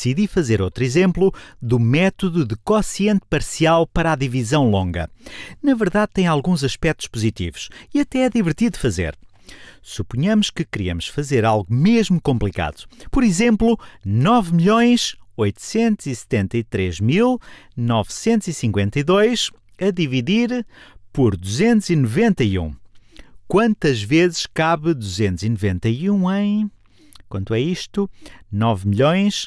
decidi fazer outro exemplo do método de quociente parcial para a divisão longa. Na verdade, tem alguns aspectos positivos e até é divertido fazer. Suponhamos que queríamos fazer algo mesmo complicado. Por exemplo, 9 milhões 873.952 a dividir por 291. Quantas vezes cabe 291 em? Quanto é isto? 9 milhões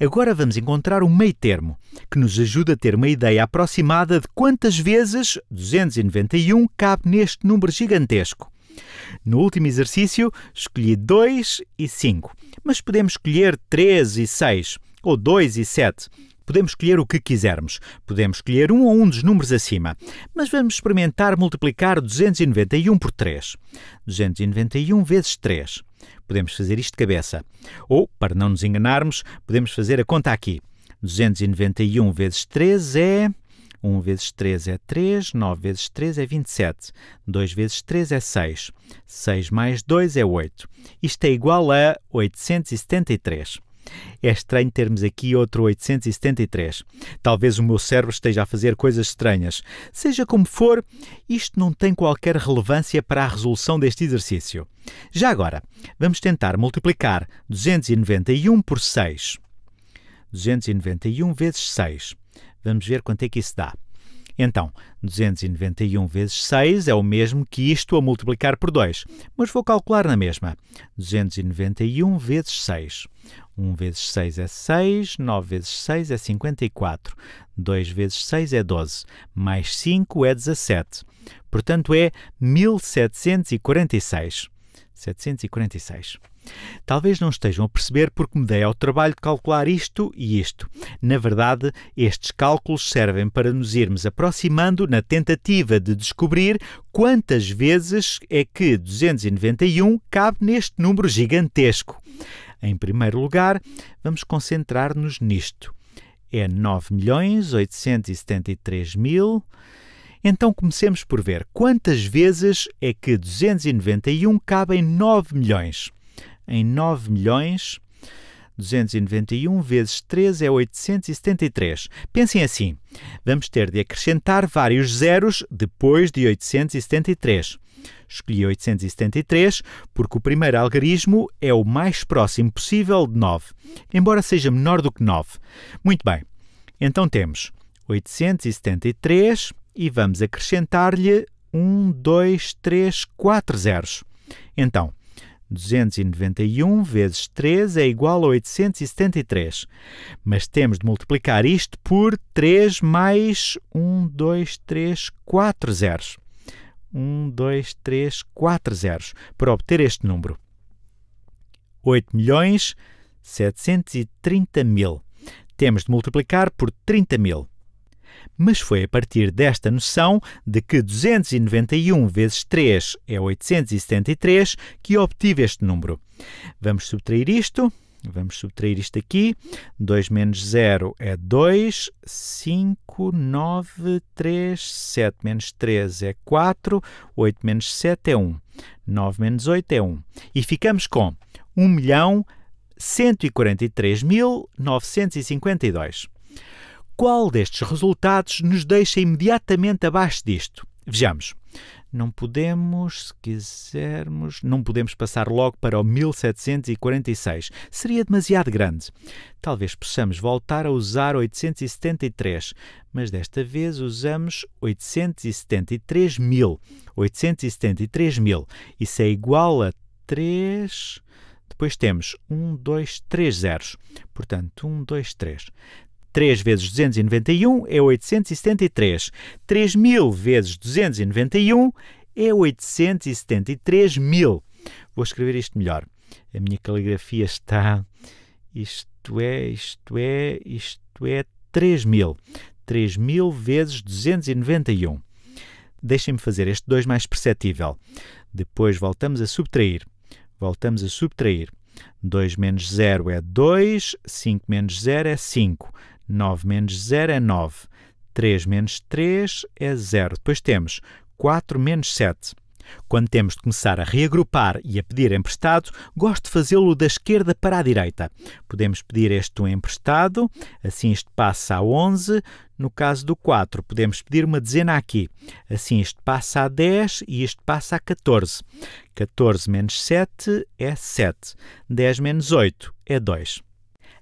Agora vamos encontrar um meio termo que nos ajuda a ter uma ideia aproximada de quantas vezes 291 cabe neste número gigantesco. No último exercício, escolhi 2 e 5, mas podemos escolher 3 e 6 ou 2 e 7 Podemos escolher o que quisermos. Podemos escolher um ou um dos números acima. Mas vamos experimentar multiplicar 291 por 3. 291 vezes 3. Podemos fazer isto de cabeça. Ou, para não nos enganarmos, podemos fazer a conta aqui. 291 vezes 3 é. 1 vezes 3 é 3, 9 vezes 3 é 27, 2 vezes 3 é 6, 6 mais 2 é 8. Isto é igual a 873. É estranho termos aqui outro 873. Talvez o meu cérebro esteja a fazer coisas estranhas. Seja como for, isto não tem qualquer relevância para a resolução deste exercício. Já agora, vamos tentar multiplicar 291 por 6. 291 vezes 6. Vamos ver quanto é que isso dá. Então, 291 vezes 6 é o mesmo que isto a multiplicar por 2, mas vou calcular na mesma. 291 vezes 6. 1 vezes 6 é 6, 9 vezes 6 é 54, 2 vezes 6 é 12, mais 5 é 17. Portanto, é 1746. 746. Talvez não estejam a perceber porque me dei ao trabalho de calcular isto e isto. Na verdade, estes cálculos servem para nos irmos aproximando na tentativa de descobrir quantas vezes é que 291 cabe neste número gigantesco. Em primeiro lugar, vamos concentrar-nos nisto. É 9.873.000. Então comecemos por ver quantas vezes é que 291 cabe em 9 milhões. Em 9 milhões, 291 vezes 3 é 873. Pensem assim: vamos ter de acrescentar vários zeros depois de 873. Escolhi 873 porque o primeiro algarismo é o mais próximo possível de 9, embora seja menor do que 9. Muito bem, então temos 873 e vamos acrescentar-lhe 1, 2, 3, 4 zeros. Então, 291 vezes 3 é igual a 873. Mas temos de multiplicar isto por 3 mais 1, 2, 3, 4 zeros. 1, 2, 3, 4 zeros para obter este número. 8 milhões 730 mil. Temos de multiplicar por 30 mil mas foi a partir desta noção de que 291 vezes 3 é 873 que obtive este número. Vamos subtrair isto. Vamos subtrair isto aqui. 2 menos 0 é 2. 5, 9, 3. 7 menos 3 é 4. 8 menos 7 é 1. 9 menos 8 é 1. E ficamos com 1 milhão 143.952 qual destes resultados nos deixa imediatamente abaixo disto? Vejamos. Não podemos, se quisermos, não podemos passar logo para o 1746. Seria demasiado grande. Talvez possamos voltar a usar 873, mas desta vez usamos 873 mil. 873 mil. Isso é igual a 3. Depois temos 1, 2, 3 zeros. Portanto, 1, 2, 3. 3 vezes 291 é 873. 3.000 vezes 291 é 873 mil. Vou escrever isto melhor. A minha caligrafia está. Isto é, isto é, isto é 3 mil. 3 mil vezes 291. Deixem-me fazer este 2 mais perceptível. Depois voltamos a subtrair. Voltamos a subtrair. 2 menos 0 é 2, 5 menos 0 é 5. 9 menos 0 é 9. 3 menos 3 é 0. Depois temos 4 menos 7. Quando temos de começar a reagrupar e a pedir emprestado, gosto de fazê-lo da esquerda para a direita. Podemos pedir este 1 emprestado, assim isto passa a 11. No caso do 4, podemos pedir uma dezena aqui. Assim isto passa a 10 e isto passa a 14. 14 menos 7 é 7. 10 menos 8 é 2.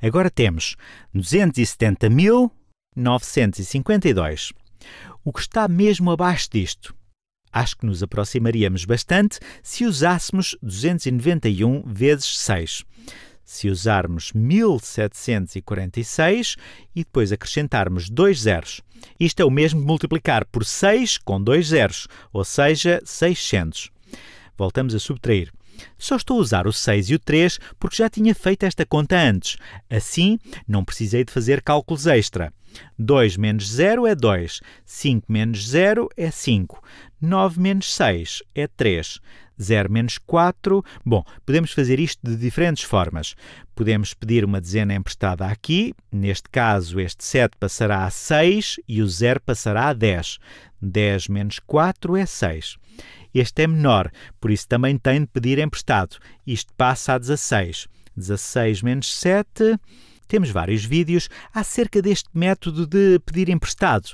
Agora temos 270.952, o que está mesmo abaixo disto. Acho que nos aproximaríamos bastante se usássemos 291 vezes 6. Se usarmos 1746 e depois acrescentarmos dois zeros. Isto é o mesmo de multiplicar por 6 com dois zeros, ou seja, 600. Voltamos a subtrair. Só estou a usar o 6 e o 3 porque já tinha feito esta conta antes. Assim, não precisei de fazer cálculos extra. 2 menos 0 é 2, 5 menos 0 é 5, 9 menos 6 é 3, 0 menos 4. Bom, podemos fazer isto de diferentes formas. Podemos pedir uma dezena emprestada aqui, neste caso este 7 passará a 6 e o 0 passará a 10. 10 menos 4 é 6. Este é menor, por isso também tem de pedir emprestado. Isto passa a 16. 16 menos 7. Temos vários vídeos acerca deste método de pedir emprestado.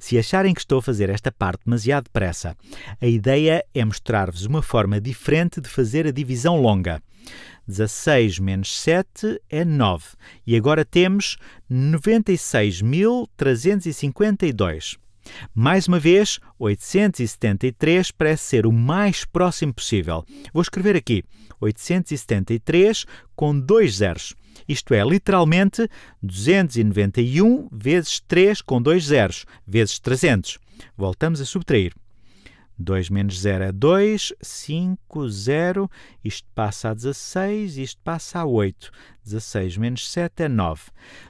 Se acharem que estou a fazer esta parte demasiado depressa, a ideia é mostrar-vos uma forma diferente de fazer a divisão longa. 16 menos 7 é 9. E agora temos 96.352. Mais uma vez, 873 parece ser o mais próximo possível. Vou escrever aqui 873 com dois zeros. Isto é literalmente 291 vezes 3 com dois zeros, vezes 300. Voltamos a subtrair. 2 menos 0 é 2, 5, 0, isto passa a 16, isto passa a 8. 16 menos 7 é 9.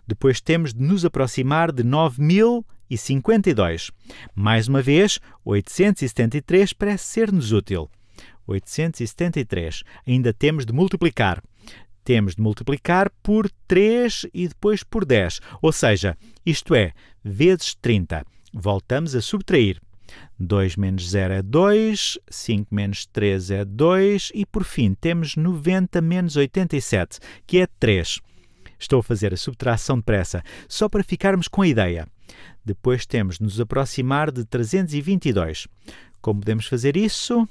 Depois temos de nos aproximar de 9.000 e 52. Mais uma vez, 873 parece ser-nos útil. 873. Ainda temos de multiplicar. Temos de multiplicar por 3 e depois por 10, ou seja, isto é, vezes 30. Voltamos a subtrair. 2 menos 0 é 2, 5 menos 3 é 2 e por fim temos 90 menos 87, que é 3. Estou a fazer a subtração depressa, só para ficarmos com a ideia. Depois temos de nos aproximar de 322. Como podemos fazer isso?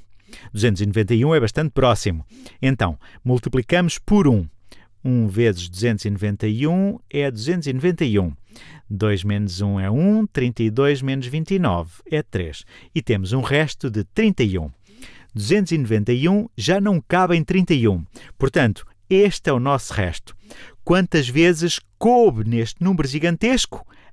291 é bastante próximo. Então, multiplicamos por 1. 1 vezes 291 é 291. 2 menos 1 é 1, 32 menos 29 é 3. E temos um resto de 31. 291 já não cabe em 31. Portanto, este é o nosso resto. Quantas vezes coube neste número gigantesco?